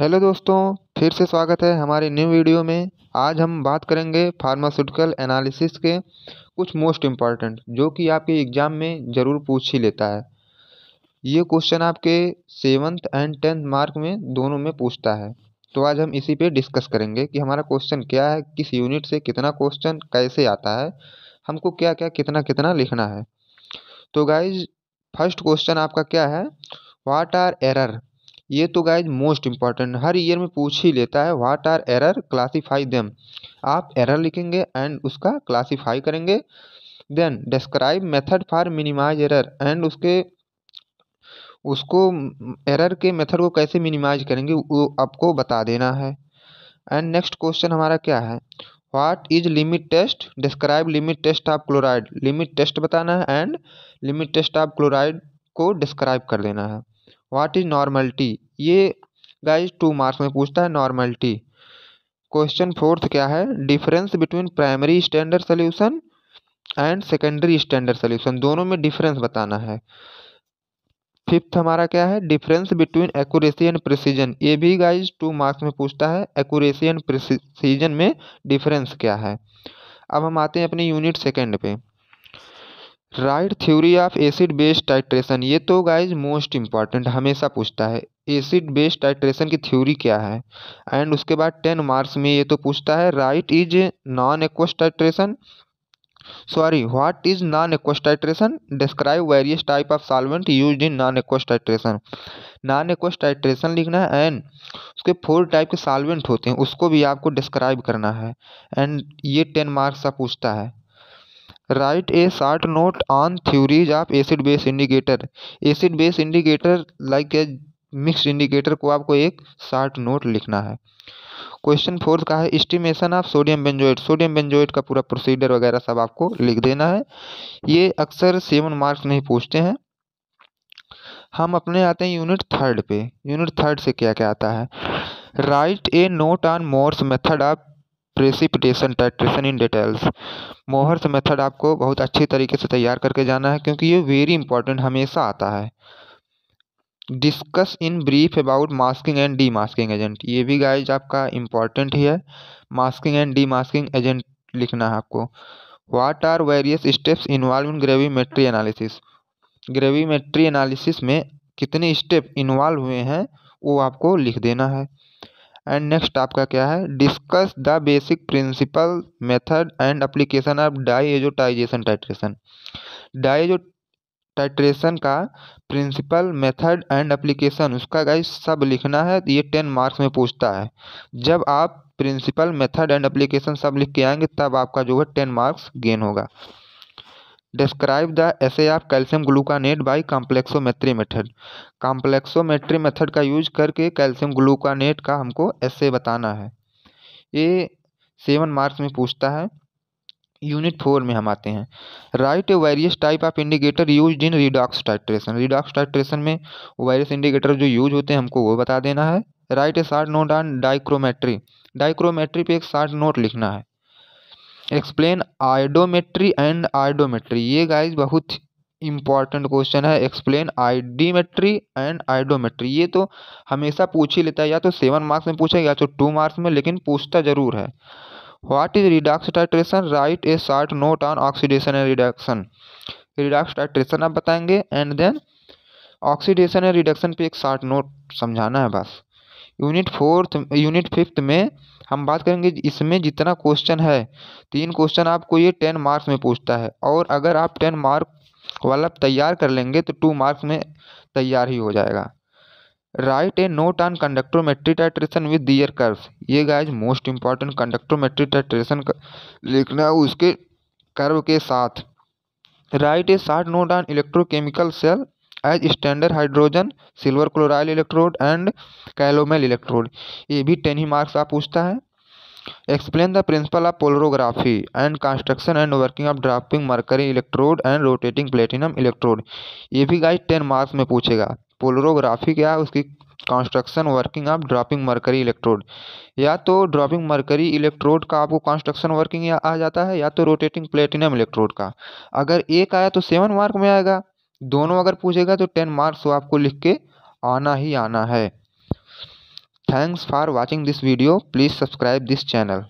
hello दोस्तों फिर से स्वागत है हमारे न्यू वीडियो में आज हम बात करेंगे फार्मास्यूटिकल एनालिसिस के कुछ मोस्ट इम्पॉर्टेंट जो कि आपके एग्ज़ाम में ज़रूर पूछ ही लेता है ये क्वेश्चन आपके सेवन्थ एंड टेंथ मार्क में दोनों में पूछता है तो आज हम इसी पे डिस्कस करेंगे कि हमारा क्वेश्चन क्या है किस यूनिट से कितना क्वेश्चन कैसे आता है हमको क्या क्या कितना कितना लिखना है तो गाइज फर्स्ट क्वेश्चन आपका क्या है वाट आर एरर ये तो गाइज मोस्ट इंपॉर्टेंट हर ईयर में पूछ ही लेता है what are error classify them आप एरर लिखेंगे एंड उसका क्लासीफाई करेंगे then describe method for minimise error and उसके उसको एरर के मेथड को कैसे मिनिमाइज करेंगे वो आपको बता देना है एंड नेक्स्ट क्वेश्चन हमारा क्या है what is limit test describe limit test of chloride limit test बताना है and limit test of chloride को डिस्क्राइब कर देना है व्हाट इज़ नॉर्मलिटी ये गाइज टू मार्क्स में पूछता है नॉर्मलिटी क्वेश्चन फोर्थ क्या है difference between primary standard solution and secondary standard solution दोनों में डिफरेंस बताना है फिफ्थ हमारा क्या है difference between accuracy and precision ये भी गाइज टू मार्क्स में पूछता है एक्यूरेसी एंड प्रिसीजन में डिफरेंस क्या है अब हम आते हैं अपने यूनिट सेकेंड पे write theory of acid base titration ये तो गाइज मोस्ट इम्पॉर्टेंट हमेशा पूछता है एसिड बेस टाइट्रेशन की थ्योरी क्या है एंड उसके बाद टेन मार्क्स में ये तो पूछता है write is non aqueous titration sorry what is non aqueous titration describe various type of solvent use in non aqueous titration non aqueous titration लिखना है एंड उसके फोर टाइप के सॉल्वेंट होते हैं उसको भी आपको डिस्क्राइब करना है एंड ये टेन मार्क्स का पूछता है write a short note on theories of acid base indicator acid base indicator like a mix indicator को आपको एक शार्ट नोट लिखना है क्वेश्चन फोर्थ का है estimation of sodium benzoate sodium benzoate का पूरा प्रोसीडर वगैरह सब आपको लिख देना है ये अक्सर सेवन मार्क्स नहीं पूछते हैं हम अपने आते हैं यूनिट थर्ड पे यूनिट थर्ड से क्या क्या आता है write a note on Mohr's method of precipitation titration in details Mohr's method आपको बहुत अच्छी तरीके से तैयार करके जाना है क्योंकि ये वेरी इंपॉर्टेंट हमेशा आता है discuss in brief about masking and demasking agent ये भी गाइज आपका इम्पॉर्टेंट ही है masking and demasking agent लिखना है आपको what are various steps involve in gravimetry analysis gravimetry analysis में कितने स्टेप इन्वॉल्व हुए हैं वो आपको लिख देना है एंड नेक्स्ट आपका क्या है discuss the basic principle method and application of diazotisation titration azo titration का प्रिंसिपल मेथड एंड अप्लीकेशन उसका गाइस सब लिखना है ये टेन मार्क्स में पूछता है जब आप प्रिंसिपल मेथड एंड अप्लीकेशन सब लिख के आएंगे तब आपका जो है टेन मार्क्स गेन होगा डिस्क्राइब द ऐसे आप calcium gluconate by complexometry method complexometry method का यूज करके कैल्शियम ग्लूकानेट का हमको ऐसे बताना है ये सेवन मार्क्स में पूछता है यूनिट फोर में हम आते हैं write a various type of indicator use in redox titration redox titration में वायरियस इंडिकेटर जो यूज होते हैं हमको वो बता देना है write a short note on dichrometry dichrometry पे एक शार्ट नोट लिखना है एक्सप्लेन आइडोमेट्री एंड आइडोमेट्री ये गाइस बहुत इंपॉर्टेंट क्वेश्चन है एक्सप्लेन आइडीमेट्री एंड आइडोमेट्री ये तो हमेशा पूछ ही लेता है या तो सेवन मार्क्स में पूछा या तो टू मार्क्स में लेकिन पूछता जरूर है what is redox titration write a short note on oxidation and reduction redox titration आप बताएंगे and then oxidation and reduction पे एक शार्ट नोट समझाना है बस यूनिट फोर्थ यूनिट फिफ्थ में हम बात करेंगे इसमें जितना क्वेश्चन है तीन क्वेश्चन आपको ये टेन मार्क्स में पूछता है और अगर आप टेन मार्क वाला तैयार कर लेंगे तो टू मार्क्स में तैयार ही हो जाएगा write a note on metry titration with their curves ये guys most important metry titration लिखना उसके कर्व के साथ write a short note on electrochemical cell as standard hydrogen silver क्लोराइल इलेक्ट्रोड एंड कैलोमेल इलेक्ट्रोड ये भी टेन ही marks आप पूछता है explain the principle of polarography and construction and working of drafting mercury electrode and rotating platinum electrode ये भी guide ten marks में पूछेगा पोलरोग्राफी क्या है उसकी construction working of dropping mercury electrode या तो ड्रॉपिंग मरकरी इलेक्ट्रोड का आपको कंस्ट्रक्शन वर्किंग आ जाता है या तो रोटेटिंग प्लेटिनम इलेक्ट्रोड का अगर एक आया तो सेवन मार्क में आएगा दोनों अगर पूछेगा तो टेन मार्क्स तो आपको लिख के आना ही आना है thanks for watching this video please subscribe this channel